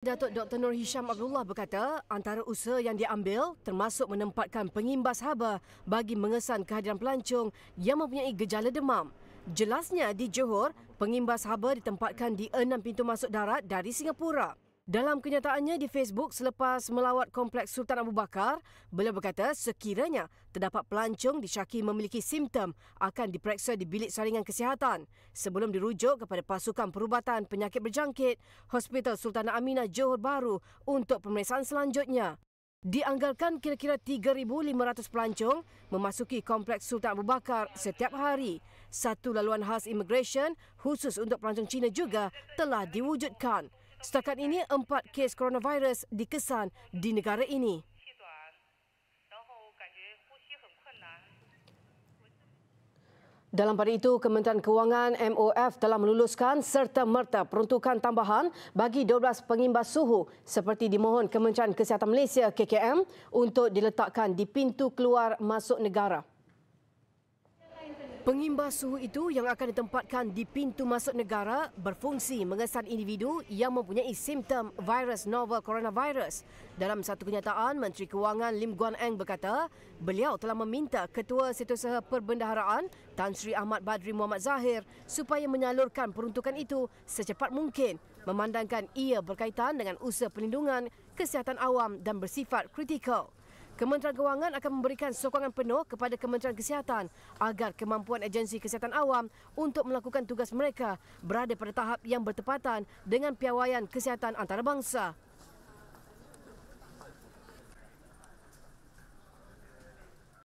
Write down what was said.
Datuk Dr. Nur Hisham Abdullah berkata, antara usaha yang diambil termasuk menempatkan pengimbas haba bagi mengesan kehadiran pelancong yang mempunyai gejala demam. Jelasnya di Johor, pengimbas haba ditempatkan di enam pintu masuk darat dari Singapura. Dalam kenyataannya di Facebook selepas melawat Kompleks Sultan Abu Bakar, beliau berkata sekiranya terdapat pelancong disyaki memiliki simptom akan diperiksa di bilik saringan kesihatan sebelum dirujuk kepada pasukan perubatan penyakit berjangkit Hospital Sultan Aminah Johor Bahru untuk pemeriksaan selanjutnya. Dianggalkan kira-kira 3,500 pelancong memasuki Kompleks Sultan Abu Bakar setiap hari. Satu laluan khas immigration khusus untuk pelancong Cina juga telah diwujudkan. Setakat ini, empat kes coronavirus dikesan di negara ini. Dalam pada itu, Kementerian Kewangan MOF telah meluluskan serta merta peruntukan tambahan bagi 12 pengimbas suhu seperti dimohon Kementerian Kesihatan Malaysia KKM untuk diletakkan di pintu keluar masuk negara. Pengimbas suhu itu yang akan ditempatkan di pintu masuk negara berfungsi mengesan individu yang mempunyai simptom virus novel coronavirus. Dalam satu kenyataan, Menteri Kewangan Lim Guan Eng berkata, beliau telah meminta Ketua Setiausaha Perbendaharaan Tan Sri Ahmad Badri Muhammad Zahir supaya menyalurkan peruntukan itu secepat mungkin memandangkan ia berkaitan dengan usaha perlindungan kesihatan awam dan bersifat kritikal. Kementerian Kewangan akan memberikan sokongan penuh kepada Kementerian Kesihatan agar kemampuan agensi kesihatan awam untuk melakukan tugas mereka berada pada tahap yang bertepatan dengan piawaian kesihatan antarabangsa.